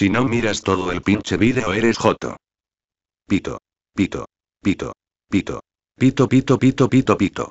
Si no miras todo el pinche video eres joto. Pito. Pito. Pito. Pito, pito, pito, pito, pito, pito.